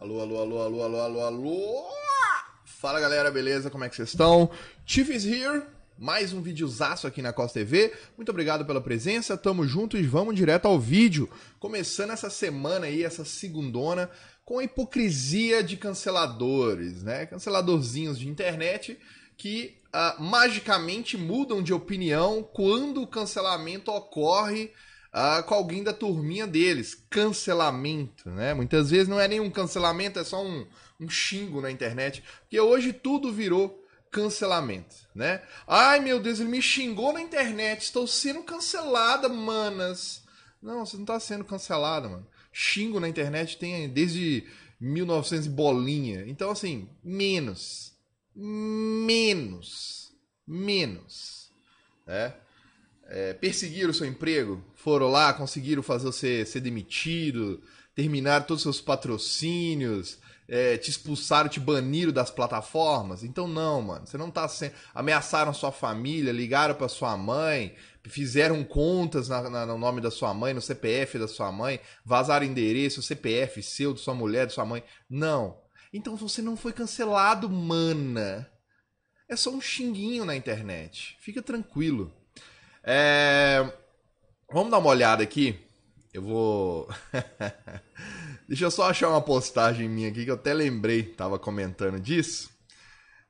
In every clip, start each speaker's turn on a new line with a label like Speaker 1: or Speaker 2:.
Speaker 1: Alô, alô, alô, alô, alô, alô, alô. Fala galera, beleza? Como é que vocês estão? Chief is here. Mais um videozaço aqui na Costa TV. Muito obrigado pela presença. Tamo junto e vamos direto ao vídeo. Começando essa semana aí, essa segundona, com a hipocrisia de canceladores, né? Canceladorzinhos de internet que uh, magicamente mudam de opinião quando o cancelamento ocorre com alguém da turminha deles. Cancelamento, né? Muitas vezes não é nenhum cancelamento, é só um, um xingo na internet. Porque hoje tudo virou cancelamento, né? Ai meu Deus, ele me xingou na internet, estou sendo cancelada, manas. Não, você não está sendo cancelada, mano. Xingo na internet tem desde 1900 bolinha. Então, assim, menos. Menos. Menos. É. Né? é, perseguiram o seu emprego, foram lá, conseguiram fazer você ser demitido, terminaram todos os seus patrocínios, é, te expulsaram, te baniram das plataformas. Então não, mano, você não tá sendo. Ameaçaram a sua família, ligaram para sua mãe, fizeram contas na, na, no nome da sua mãe, no CPF da sua mãe, vazaram endereço, CPF seu, de sua mulher, de sua mãe. Não. Então você não foi cancelado, mana. É só um xinguinho na internet. Fica tranquilo. É... Vamos dar uma olhada aqui. Eu vou. Deixa eu só achar uma postagem minha aqui que eu até lembrei, tava comentando disso.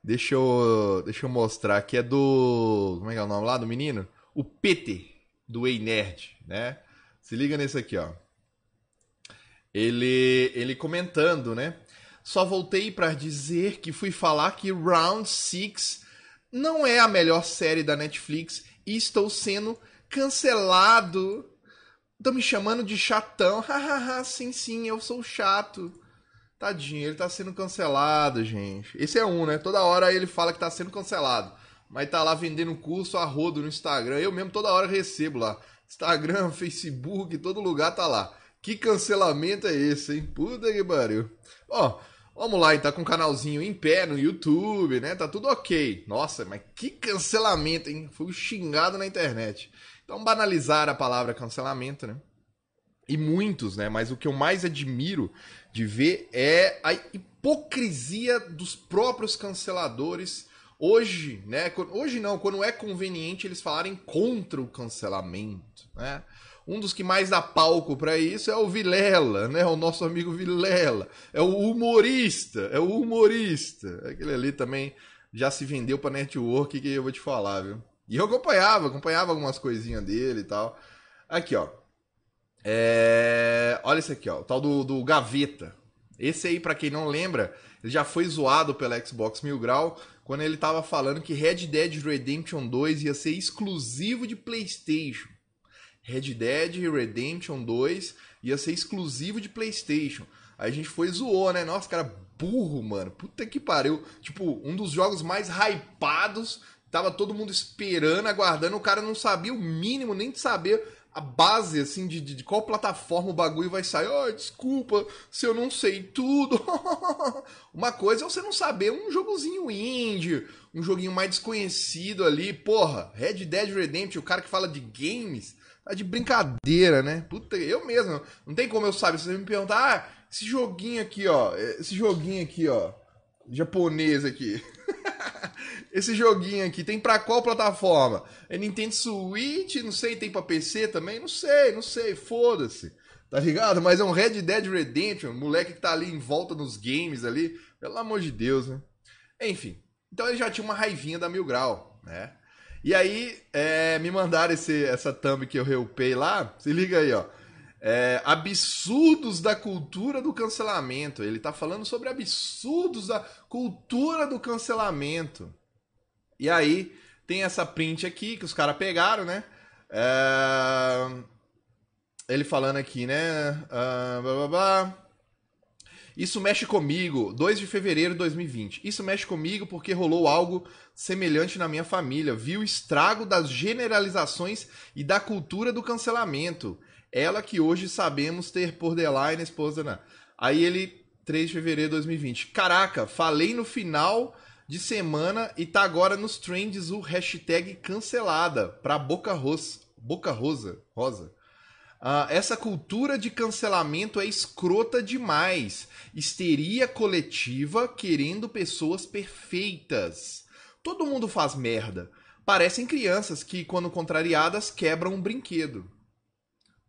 Speaker 1: Deixa eu, deixa eu mostrar aqui, é do. Como é que é o nome lá do menino? O PT do Ei Nerd, né? Se liga nesse aqui, ó. Ele, ele comentando, né? Só voltei para dizer que fui falar que Round 6 não é a melhor série da Netflix e estou sendo cancelado. Estão me chamando de chatão. Hahaha, sim, sim, eu sou chato. Tadinho, ele tá sendo cancelado, gente. Esse é um, né? Toda hora ele fala que tá sendo cancelado. Mas tá lá vendendo curso a rodo no Instagram. Eu mesmo toda hora recebo lá. Instagram, Facebook, todo lugar tá lá. Que cancelamento é esse, hein? Puta que pariu. Ó, Vamos lá, e então, tá com o um canalzinho em pé no YouTube, né? Tá tudo ok. Nossa, mas que cancelamento, hein? Fui xingado na internet. Então banalizar a palavra cancelamento, né? E muitos, né? Mas o que eu mais admiro de ver é a hipocrisia dos próprios canceladores hoje, né? Hoje não, quando é conveniente eles falarem contra o cancelamento, né? Um dos que mais dá palco para isso é o Vilela, né? O nosso amigo Vilela. É o humorista, é o humorista. Aquele ali também já se vendeu para network que eu vou te falar, viu? E eu acompanhava, acompanhava algumas coisinhas dele e tal. Aqui, ó. É... Olha esse aqui, ó. O tal do, do Gaveta. Esse aí, para quem não lembra, ele já foi zoado pela Xbox Mil Grau quando ele tava falando que Red Dead Redemption 2 ia ser exclusivo de PlayStation. Red Dead Redemption 2 ia ser exclusivo de PlayStation. Aí a gente foi e zoou, né? Nossa, cara, burro, mano. Puta que pariu. Tipo, um dos jogos mais hypados. Tava todo mundo esperando, aguardando. O cara não sabia o mínimo nem de saber a base, assim, de, de, de qual plataforma o bagulho vai sair. Oh, desculpa se eu não sei tudo. Uma coisa é você não saber um jogozinho indie, um joguinho mais desconhecido ali. Porra, Red Dead Redemption, o cara que fala de games Tá de brincadeira, né? Puta, eu mesmo. Não tem como eu saber. Se você me perguntar, ah, esse joguinho aqui, ó. É, esse joguinho aqui, ó. Japonês aqui. esse joguinho aqui tem para qual plataforma? É Nintendo Switch? Não sei, tem pra PC também? Não sei, não sei, foda-se. Tá ligado? Mas é um Red Dead Redemption, moleque que tá ali em volta nos games ali. Pelo amor de Deus, né? Enfim. Então ele já tinha uma raivinha da Mil Grau, né? E aí, é, me mandaram esse, essa thumb que eu reupei lá. Se liga aí, ó. É, absurdos da cultura do cancelamento. Ele tá falando sobre absurdos da cultura do cancelamento. E aí, tem essa print aqui que os caras pegaram, né? É... Ele falando aqui, né? Uh, blá, blá, blá. Isso mexe comigo, 2 de fevereiro de 2020. Isso mexe comigo porque rolou algo semelhante na minha família. Vi o estrago das generalizações e da cultura do cancelamento. Ela que hoje sabemos ter por Delaine, esposa. na. Né? Aí ele, 3 de fevereiro de 2020. Caraca, falei no final de semana e tá agora nos trends o hashtag cancelada pra Boca Rosa. Boca Rosa? Rosa? Uh, essa cultura de cancelamento é escrota demais. Histeria coletiva querendo pessoas perfeitas. Todo mundo faz merda. Parecem crianças que, quando contrariadas, quebram um brinquedo.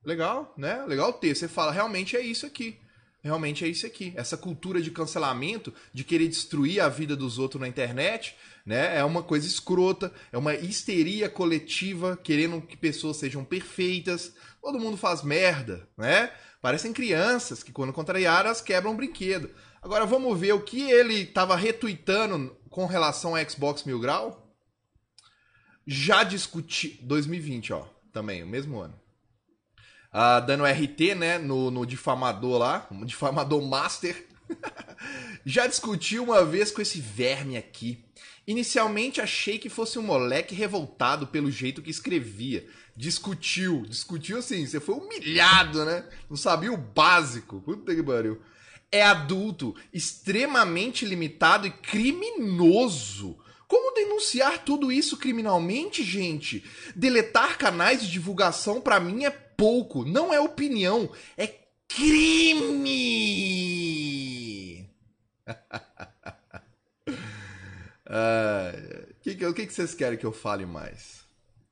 Speaker 1: Legal, né? Legal o texto. Você fala, realmente é isso aqui realmente é isso aqui. Essa cultura de cancelamento, de querer destruir a vida dos outros na internet, né? É uma coisa escrota, é uma histeria coletiva, querendo que pessoas sejam perfeitas. Todo mundo faz merda, né? Parecem crianças que, quando contrariadas, quebram um brinquedo. Agora vamos ver o que ele estava retuitando com relação ao Xbox Mil Grau. Já discuti. 2020, ó. Também, o mesmo ano ah, dando RT, né, no, no difamador lá, difamador master. Já discuti uma vez com esse verme aqui. Inicialmente achei que fosse um moleque revoltado pelo jeito que escrevia. Discutiu, discutiu assim, você foi humilhado, né? Não sabia o básico. Puta que pariu. É adulto, extremamente limitado e criminoso. Como denunciar tudo isso criminalmente, gente? Deletar canais de divulgação para mim é pouco, não é opinião, é crime! que, o que, que vocês querem que eu fale mais?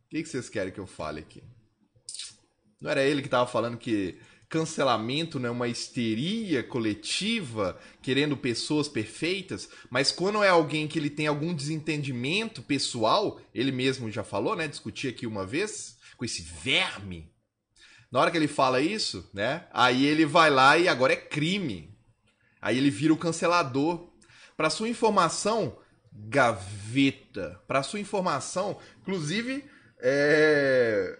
Speaker 1: O que, que vocês querem que eu fale aqui? Não era ele que estava falando que cancelamento não é uma histeria coletiva, querendo pessoas perfeitas, mas quando é alguém que ele tem algum desentendimento pessoal, ele mesmo já falou, né? Discutir aqui uma vez com esse verme na hora que ele fala isso, né? Aí ele vai lá e agora é crime. Aí ele vira o cancelador. Para sua informação, gaveta. Para sua informação, inclusive é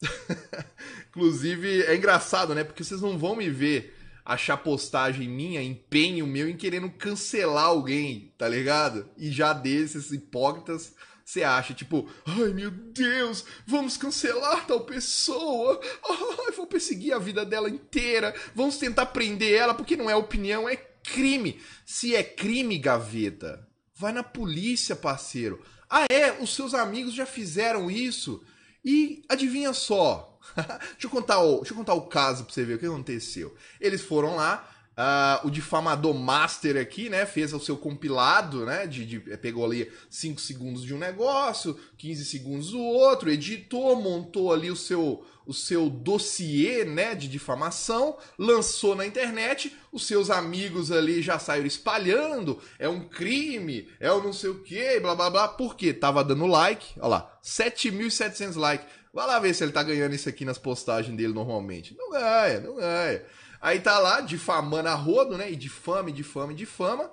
Speaker 1: inclusive é engraçado, né? Porque vocês não vão me ver achar postagem minha, empenho meu em querendo cancelar alguém, tá ligado? E já desses hipócritas você acha, tipo, ai meu Deus, vamos cancelar tal pessoa, ai, vou perseguir a vida dela inteira, vamos tentar prender ela, porque não é opinião, é crime. Se é crime, gaveta, vai na polícia, parceiro. Ah, é? Os seus amigos já fizeram isso? E adivinha só? deixa, eu contar o, deixa eu contar o caso pra você ver o que aconteceu. Eles foram lá, Uh, o difamador master aqui, né, fez o seu compilado, né, de, de, eh, pegou ali 5 segundos de um negócio, 15 segundos do outro, editou, montou ali o seu o seu dossiê, né, de difamação, lançou na internet, os seus amigos ali já saíram espalhando, é um crime, é o um não sei o que, blá blá blá, porque tava dando like, olha lá, 7.700 likes, vai lá ver se ele tá ganhando isso aqui nas postagens dele normalmente, não ganha, não ganha, Aí tá lá, difamando a rodo, né? E difama, de difama, de difama.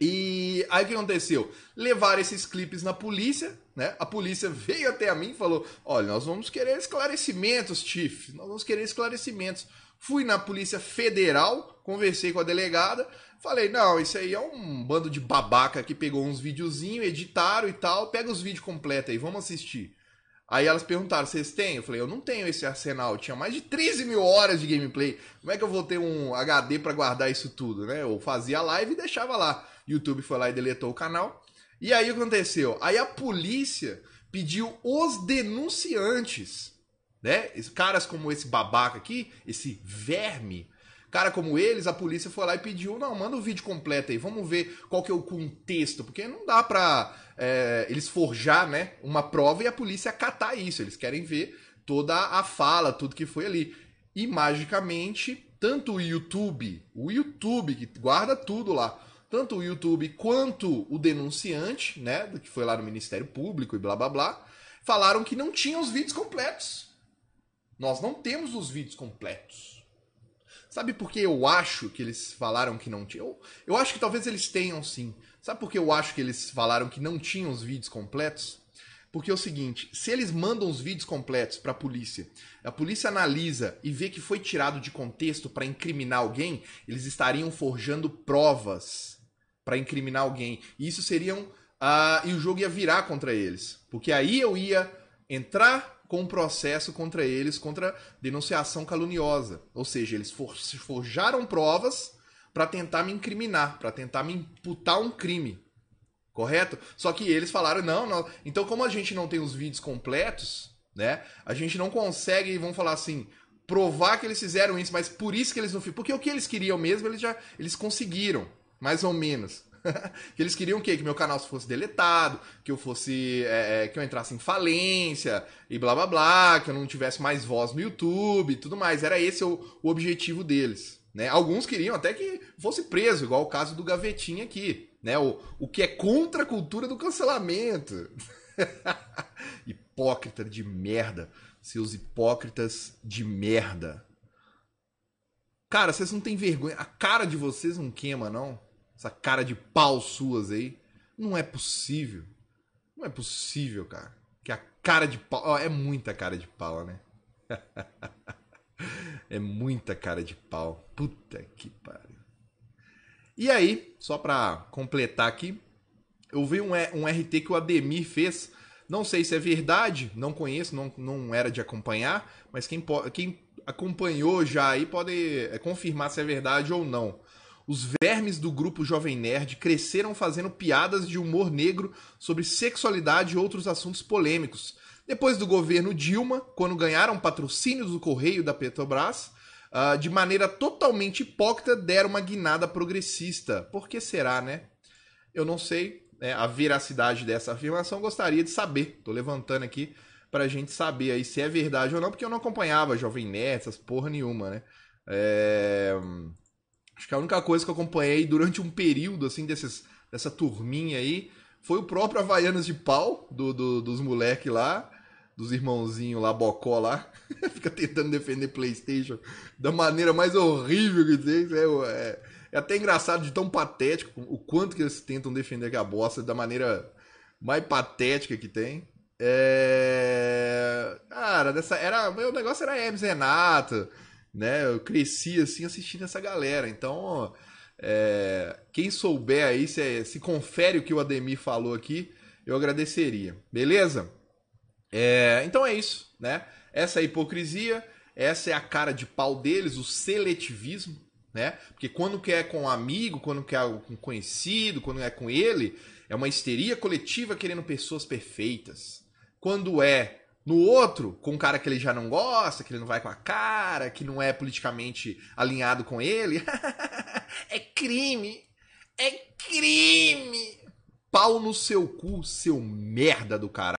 Speaker 1: E aí o que aconteceu? Levaram esses clipes na polícia, né? A polícia veio até a mim e falou: Olha, nós vamos querer esclarecimentos, Chief. Nós vamos querer esclarecimentos. Fui na Polícia Federal, conversei com a delegada, falei: Não, isso aí é um bando de babaca que pegou uns videozinhos, editaram e tal. Pega os vídeos completos aí, vamos assistir. Aí elas perguntaram, vocês têm? Eu falei, eu não tenho esse arsenal, tinha mais de 13 mil horas de gameplay. Como é que eu vou ter um HD para guardar isso tudo, né? Eu fazia live e deixava lá. YouTube foi lá e deletou o canal. E aí o que aconteceu? Aí a polícia pediu os denunciantes, né? Caras como esse babaca aqui, esse verme, cara como eles, a polícia foi lá e pediu, não, manda o vídeo completo aí, vamos ver qual que é o contexto, porque não dá pra é, eles forjar, né, uma prova e a polícia acatar isso, eles querem ver toda a fala, tudo que foi ali. E, magicamente, tanto o YouTube, o YouTube que guarda tudo lá, tanto o YouTube quanto o denunciante, né, do que foi lá no Ministério Público e blá blá blá, falaram que não tinham os vídeos completos. Nós não temos os vídeos completos. Sabe por que eu acho que eles falaram que não tinham? Eu, eu acho que talvez eles tenham sim. Sabe por que eu acho que eles falaram que não tinham os vídeos completos? Porque é o seguinte, se eles mandam os vídeos completos para a polícia, a polícia analisa e vê que foi tirado de contexto para incriminar alguém, eles estariam forjando provas para incriminar alguém. E isso seriam uh, e o jogo ia virar contra eles, porque aí eu ia entrar com processo contra eles, contra denunciação caluniosa. Ou seja, eles forjaram provas para tentar me incriminar, para tentar me imputar um crime. Correto? Só que eles falaram, não, não. Então, como a gente não tem os vídeos completos, né? A gente não consegue, vamos falar assim, provar que eles fizeram isso, mas por isso que eles não fizeram. Porque o que eles queriam mesmo, eles já eles conseguiram, mais ou menos. que eles queriam o quê? Que meu canal fosse deletado, que eu fosse. É, é, que eu entrasse em falência e blá blá blá, que eu não tivesse mais voz no YouTube e tudo mais. Era esse o, o objetivo deles. Né? Alguns queriam até que fosse preso, igual o caso do Gavetinha aqui. Né? O, o que é contra a cultura do cancelamento. Hipócrita de merda. Seus hipócritas de merda. Cara, vocês não têm vergonha. A cara de vocês não queima, não? Essa cara de pau suas aí. Não é possível. Não é possível, cara. Que a cara de pau. é muita cara de pau, né? é muita cara de pau. Puta que pariu. E aí, só pra completar aqui, eu vi um, um RT que o Ademir fez. Não sei se é verdade, não conheço, não, não era de acompanhar, mas quem, quem acompanhou já aí pode é, confirmar se é verdade ou não. Os vermes do grupo Jovem Nerd cresceram fazendo piadas de humor negro sobre sexualidade e outros assuntos polêmicos. Depois do governo Dilma, quando ganharam patrocínios do Correio da Petrobras, uh, de maneira totalmente hipócrita deram uma guinada progressista. Por que será, né? Eu não sei né, a veracidade dessa afirmação, gostaria de saber. tô levantando aqui para gente saber aí se é verdade ou não, porque eu não acompanhava Jovem Nerd, essas porra nenhuma, né? É... Acho que a única coisa que eu acompanhei durante um período, assim, desses, dessa turminha aí, foi o próprio Havaianas de Pau, do, do dos moleques lá, dos irmãozinhos lá, bocó lá. Fica tentando defender Playstation da maneira mais horrível que tem. É, é, é até engraçado de tão patético o quanto que eles tentam defender é a bosta da maneira mais patética que tem. É... Cara, dessa era, meu negócio era Hermes Renato, né? Eu cresci assim assistindo essa galera. Então, é, quem souber aí, se, é, se confere o que o Ademir falou aqui, eu agradeceria. Beleza? É, então é isso, né? Essa é a hipocrisia, essa é a cara de pau deles, o seletivismo, né? Porque quando quer com um amigo, quando quer com um conhecido, quando é com ele, é uma histeria coletiva querendo pessoas perfeitas. Quando é no outro, com um cara que ele já não gosta, que ele não vai com a cara, que não é politicamente alinhado com ele. é crime! É crime! Pau no seu cu, seu merda do cara.